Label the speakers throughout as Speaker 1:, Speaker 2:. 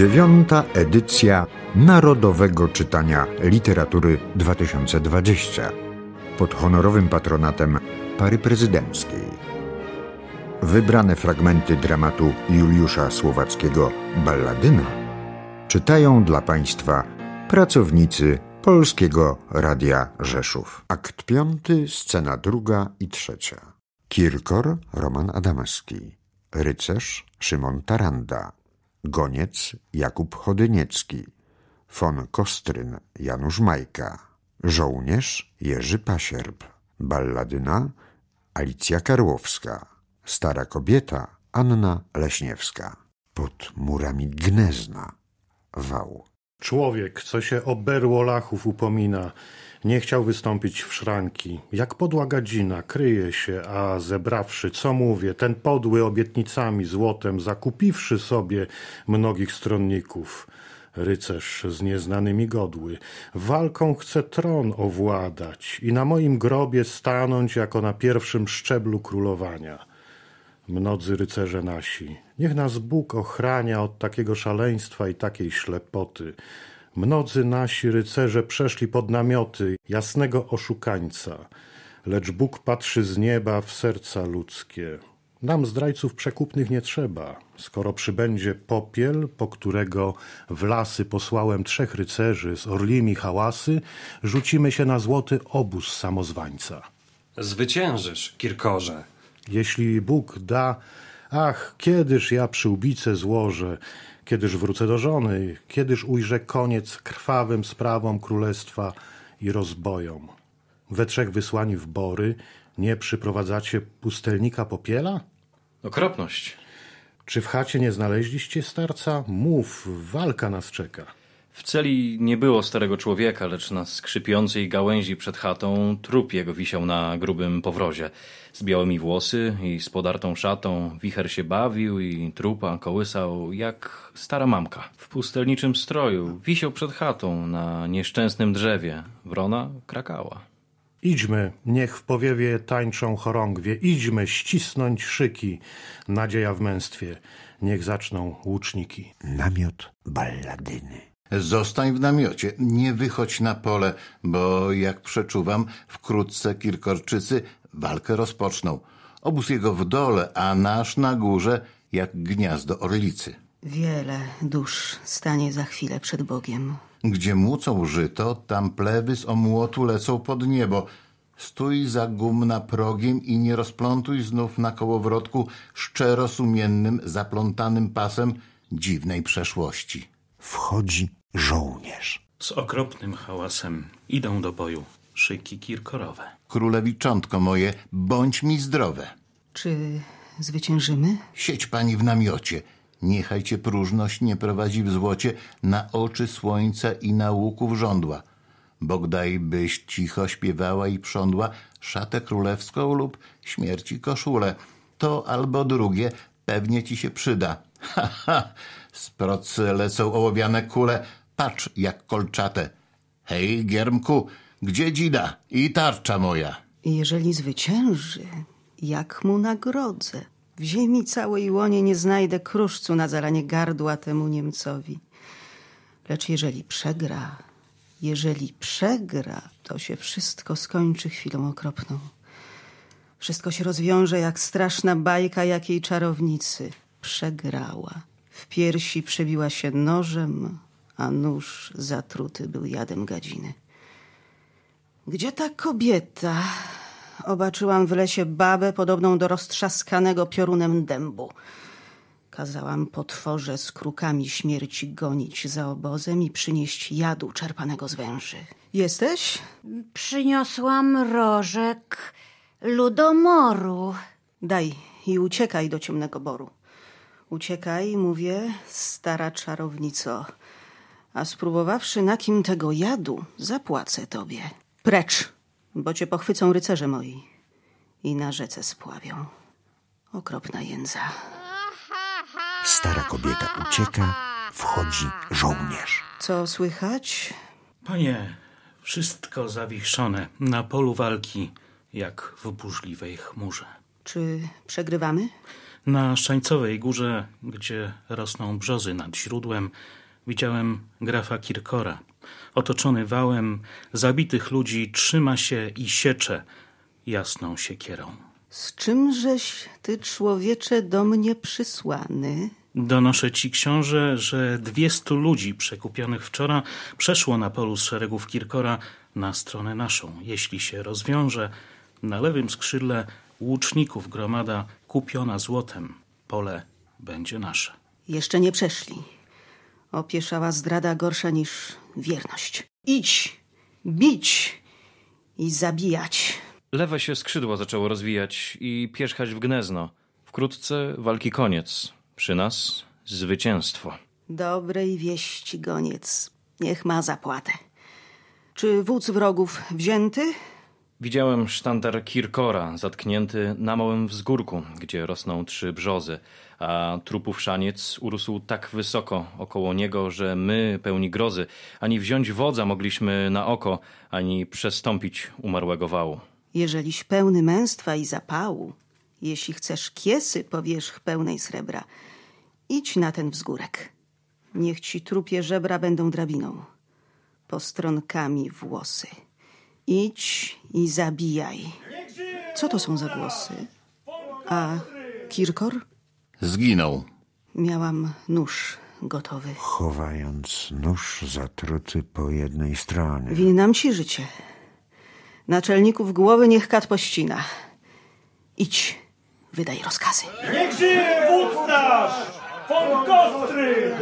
Speaker 1: dziewiąta edycja Narodowego Czytania Literatury 2020 pod honorowym patronatem pary prezydenckiej. Wybrane fragmenty dramatu Juliusza Słowackiego Balladyna czytają dla Państwa pracownicy Polskiego Radia Rzeszów. Akt piąty, scena druga i trzecia. Kirkor Roman Adamski. Rycerz Szymon Taranda. Goniec Jakub Chodyniecki, von Kostryn Janusz Majka, żołnierz Jerzy Pasierb, balladyna Alicja Karłowska, stara kobieta Anna Leśniewska. Pod murami Gnezna,
Speaker 2: wał. Człowiek, co się o berłolachów upomina, nie chciał wystąpić w szranki. Jak podła gadzina, kryje się, a zebrawszy, co mówię, ten podły obietnicami, złotem, zakupiwszy sobie mnogich stronników. Rycerz z nieznanymi godły, walką chce tron owładać i na moim grobie stanąć jako na pierwszym szczeblu królowania. Mnodzy rycerze nasi, niech nas Bóg ochrania od takiego szaleństwa i takiej ślepoty Mnodzy nasi rycerze przeszli pod namioty jasnego oszukańca, lecz Bóg patrzy z nieba w serca ludzkie. Nam zdrajców przekupnych nie trzeba, skoro przybędzie popiel, po którego w lasy posłałem trzech rycerzy z orlimi hałasy, rzucimy się na złoty obóz samozwańca. Zwyciężysz, Kirkorze. Jeśli Bóg da, ach, kiedyż ja przyłbicę złożę, Kiedyż wrócę do żony, kiedyż ujrzę koniec krwawym sprawom królestwa i rozbojom. We trzech wysłani w bory nie przyprowadzacie pustelnika popiela? Okropność. Czy w chacie nie znaleźliście starca? Mów, walka nas czeka.
Speaker 3: W celi nie było starego człowieka, lecz na skrzypiącej gałęzi przed chatą trup jego wisiał na grubym powrozie. Z białymi włosy i z podartą szatą wicher się bawił i trupa kołysał jak stara mamka. W pustelniczym stroju wisiał przed chatą na nieszczęsnym drzewie. Wrona krakała.
Speaker 2: Idźmy, niech w powiewie tańczą chorągwie, idźmy ścisnąć szyki, nadzieja w męstwie, niech zaczną łuczniki.
Speaker 1: Namiot balladyny.
Speaker 4: Zostań w namiocie, nie wychodź na pole, bo jak przeczuwam, wkrótce kilkorczycy walkę rozpoczną. Obóz jego w dole, a nasz na górze, jak gniazdo orlicy.
Speaker 5: Wiele dusz stanie za chwilę przed Bogiem.
Speaker 4: Gdzie mucą żyto, tam plewy z omłotu lecą pod niebo. Stój za gumna progiem i nie rozplątuj znów na kołowrotku szczero sumiennym, zaplątanym pasem dziwnej przeszłości wchodzi
Speaker 2: żołnierz. Z okropnym hałasem idą do boju szyki kirkorowe.
Speaker 4: Królewiczątko moje, bądź mi zdrowe.
Speaker 5: Czy zwyciężymy?
Speaker 4: Siedź pani w namiocie. Niechaj cię próżność nie prowadzi w złocie na oczy słońca i na łuków żądła. Bogdaj byś cicho śpiewała i prządła szatę królewską lub śmierci koszulę. To albo drugie pewnie ci się przyda. Ha, z procy lecą ołowiane kule, patrz jak kolczate. Hej, Giermku, gdzie dzida i tarcza moja?
Speaker 5: Jeżeli zwycięży, jak mu nagrodzę? W ziemi całej łonie nie znajdę kruszcu na zalanie gardła temu Niemcowi. Lecz jeżeli przegra, jeżeli przegra, to się wszystko skończy chwilą okropną. Wszystko się rozwiąże jak straszna bajka jakiej czarownicy – przegrała. W piersi przebiła się nożem, a nóż zatruty był jadem gadziny. Gdzie ta kobieta? Obaczyłam w lesie babę podobną do roztrzaskanego piorunem dębu. Kazałam potworze z krukami śmierci gonić za obozem i przynieść jadu czerpanego z węży. Jesteś? Przyniosłam rożek ludomoru. Daj i uciekaj do ciemnego boru. Uciekaj, mówię, stara czarownico, a spróbowawszy na kim tego jadu, zapłacę tobie. Precz, bo cię pochwycą rycerze moi i na rzece spławią. Okropna jędza.
Speaker 1: Stara kobieta ucieka, wchodzi
Speaker 2: żołnierz.
Speaker 5: Co słychać? Panie, no wszystko
Speaker 2: zawichrzone na polu walki, jak w burzliwej chmurze.
Speaker 5: Czy przegrywamy?
Speaker 2: Na Szańcowej Górze, gdzie rosną brzozy nad źródłem, widziałem grafa Kirkora. Otoczony wałem zabitych ludzi trzyma się i siecze jasną siekierą.
Speaker 5: Z czymżeś ty, człowiecze, do mnie przysłany?
Speaker 2: Donoszę ci, książę, że dwiestu ludzi przekupionych wczoraj przeszło na polu z szeregów Kirkora na stronę naszą. Jeśli się rozwiąże, na lewym skrzydle łuczników gromada kupiona złotem. Pole będzie nasze.
Speaker 5: Jeszcze nie przeszli. Opieszała zdrada gorsza niż wierność. Idź, bić i zabijać.
Speaker 3: Lewe się skrzydło zaczęło rozwijać i pierzchać w gnezno. Wkrótce walki koniec. Przy nas zwycięstwo.
Speaker 5: Dobrej wieści goniec. Niech ma zapłatę. Czy wódz wrogów wzięty?
Speaker 3: Widziałem sztandar Kirkora zatknięty na małym wzgórku, gdzie rosną trzy brzozy, a trupów szaniec urósł tak wysoko około niego, że my, pełni grozy, ani wziąć wodza mogliśmy na oko, ani przestąpić umarłego wału.
Speaker 5: Jeżeliś pełny męstwa i zapału, jeśli chcesz kiesy powierzch pełnej srebra, idź na ten wzgórek. Niech ci trupie żebra będą drabiną, postronkami włosy. Idź i zabijaj. Co to są za głosy? A Kirkor?
Speaker 4: Zginął.
Speaker 5: Miałam nóż gotowy.
Speaker 1: Chowając nóż zatruty po jednej stronie.
Speaker 5: Winnam ci życie. Naczelników głowy niech kat pościna. Idź, wydaj rozkazy.
Speaker 2: Niech żyje wódz Von Kostry!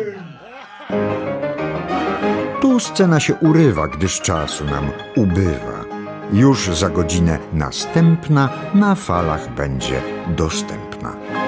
Speaker 1: Tu scena się urywa, gdyż czasu nam ubywa. Już za godzinę następna na falach będzie dostępna.